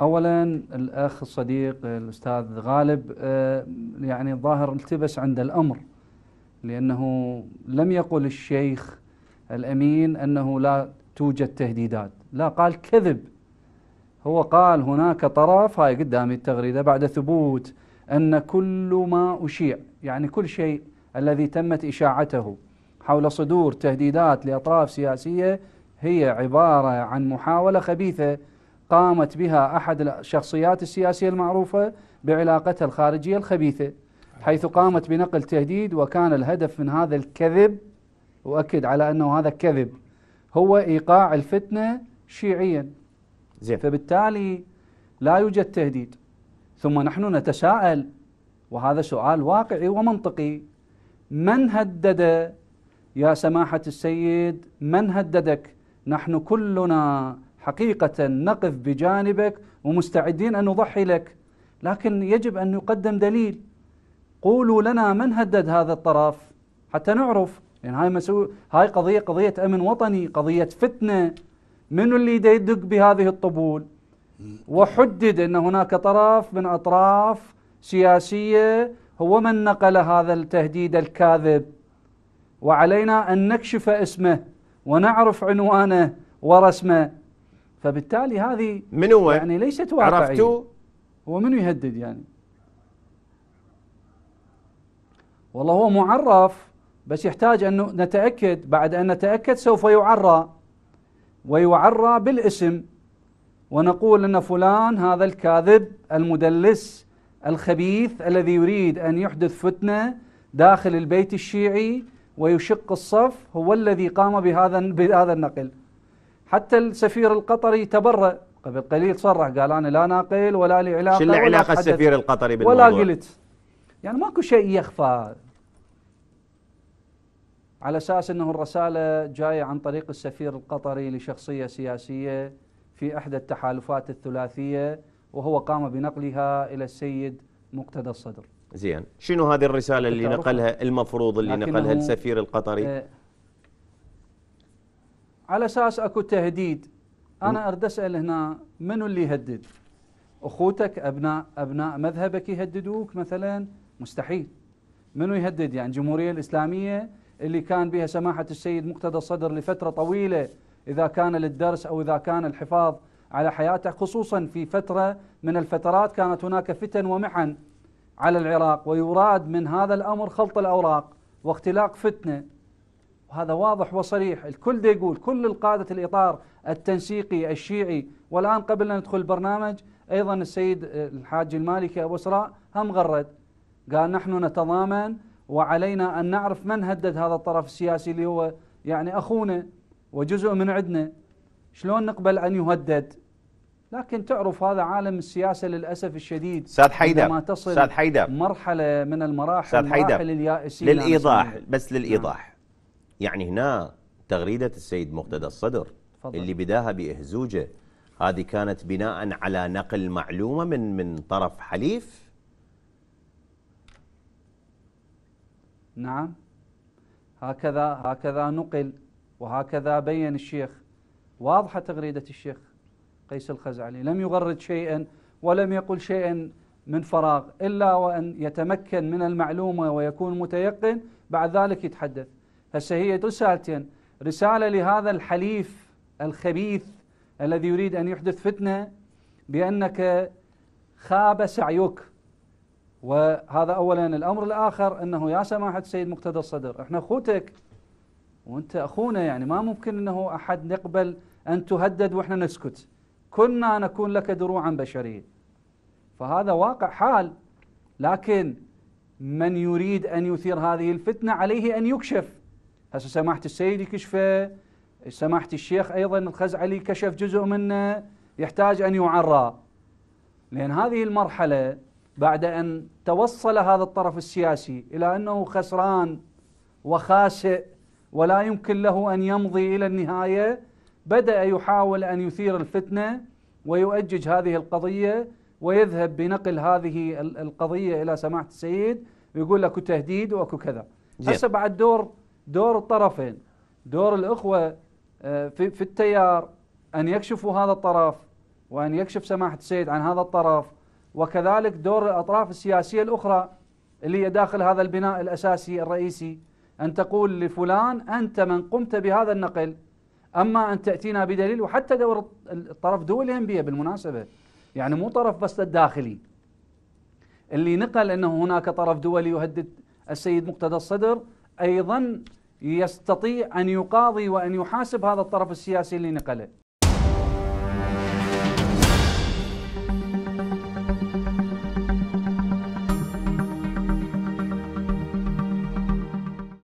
اولا الاخ الصديق الاستاذ غالب آه، يعني الظاهر التبس عند الامر لانه لم يقل الشيخ الامين انه لا توجد تهديدات لا قال كذب هو قال هناك طرف هاي قدامي التغريده بعد ثبوت ان كل ما اشيع يعني كل شيء الذي تمت اشاعته حول صدور تهديدات لاطراف سياسيه هي عباره عن محاوله خبيثه قامت بها أحد الشخصيات السياسية المعروفة بعلاقتها الخارجية الخبيثة حيث قامت بنقل تهديد وكان الهدف من هذا الكذب وأكد على أنه هذا كذب هو إيقاع الفتنة شيعيا زين فبالتالي لا يوجد تهديد ثم نحن نتساءل وهذا سؤال واقعي ومنطقي من هدد يا سماحة السيد من هددك نحن كلنا حقيقة نقف بجانبك ومستعدين أن نضحي لك لكن يجب أن يقدم دليل قولوا لنا من هدد هذا الطرف حتى نعرف لأن يعني هاي, مسؤول هاي قضية قضية أمن وطني قضية فتنة من اللي يدق بهذه الطبول وحدد أن هناك طرف من أطراف سياسية هو من نقل هذا التهديد الكاذب وعلينا أن نكشف اسمه ونعرف عنوانه ورسمه فبالتالي هذه من هو؟ يعني ليست واقعية عرفتوا؟ هو منو يهدد يعني؟ والله هو معرف بس يحتاج أن نتأكد بعد أن نتأكد سوف يعرى ويعرى بالاسم ونقول أن فلان هذا الكاذب المدلس الخبيث الذي يريد أن يحدث فتنة داخل البيت الشيعي ويشق الصف هو الذي قام بهذا بهذا النقل حتى السفير القطري تبرأ قبل قليل صرح قال أنا لا ناقل ولا لي علاقة شو علاقة السفير القطري بالموضوع ولا قلت يعني ماكو شيء يخفى على أساس أنه الرسالة جاية عن طريق السفير القطري لشخصية سياسية في إحدى التحالفات الثلاثية وهو قام بنقلها إلى السيد مقتدى الصدر زين شنو هذه الرسالة اللي نقلها المفروض اللي نقلها السفير القطري؟ آه، على اساس اكو تهديد انا اريد اسال هنا منو اللي يهدد؟ اخوتك ابناء ابناء مذهبك يهددوك مثلا؟ مستحيل. منو يهدد؟ يعني الجمهوريه الاسلاميه اللي كان بها سماحه السيد مقتدى الصدر لفتره طويله اذا كان للدرس او اذا كان الحفاظ على حياته خصوصا في فتره من الفترات كانت هناك فتن ومحن على العراق ويراد من هذا الامر خلط الاوراق واختلاق فتنه هذا واضح وصريح الكل دي يقول كل القادة الإطار التنسيقي الشيعي والآن قبل أن ندخل البرنامج أيضا السيد آه، الحاج المالكي أبو سراء هم غرد قال نحن نتضامن وعلينا أن نعرف من هدد هذا الطرف السياسي اللي هو يعني أخونا وجزء من عندنا شلون نقبل أن يهدد لكن تعرف هذا عالم السياسة للأسف الشديد سعد حيدر عندما تصل سعد حيدر مرحلة من المراحل سعد حيدر للإيضاح بس نعم. للإيضاح يعني هنا تغريدة السيد مقتدى الصدر فضل. اللي بداها بإهزوجة هذه كانت بناء على نقل معلومة من من طرف حليف نعم هكذا هكذا نقل وهكذا بين الشيخ واضحة تغريدة الشيخ قيس الخزعلي لم يغرد شيئا ولم يقل شيئا من فراغ إلا وأن يتمكن من المعلومة ويكون متيقن بعد ذلك يتحدث هسه هي رسالتين رسالة لهذا الحليف الخبيث الذي يريد أن يحدث فتنة بأنك خاب سعيك وهذا أولا الأمر الآخر أنه يا سماحة السيد مقتدى الصدر إحنا أخوتك وأنت أخونا يعني ما ممكن أنه أحد نقبل أن تهدد وإحنا نسكت كنا نكون لك دروعا بشرية فهذا واقع حال لكن من يريد أن يثير هذه الفتنة عليه أن يكشف هسه سماحه السيد كشفه سماحه الشيخ ايضا الخزعلي كشف جزء منه آه، يحتاج ان يعرى لان هذه المرحله بعد ان توصل هذا الطرف السياسي الى انه خسران وخاسئ ولا يمكن له ان يمضي الى النهايه بدا يحاول ان يثير الفتنه ويؤجج هذه القضيه ويذهب بنقل هذه القضيه الى سماحه السيد ويقول أكو تهديد واكو كذا هسه بعد دور دور الطرفين دور الأخوة آه، في, في التيار أن يكشفوا هذا الطرف وأن يكشف سماحة السيد عن هذا الطرف وكذلك دور الأطراف السياسية الأخرى اللي هي داخل هذا البناء الأساسي الرئيسي أن تقول لفلان أنت من قمت بهذا النقل أما أن تأتينا بدليل وحتى دور الطرف دول الهنبية بالمناسبة يعني مو طرف بس الداخلي اللي نقل أنه هناك طرف دولي يهدد السيد مقتدى الصدر أيضا يستطيع أن يقاضي وأن يحاسب هذا الطرف السياسي اللي نقله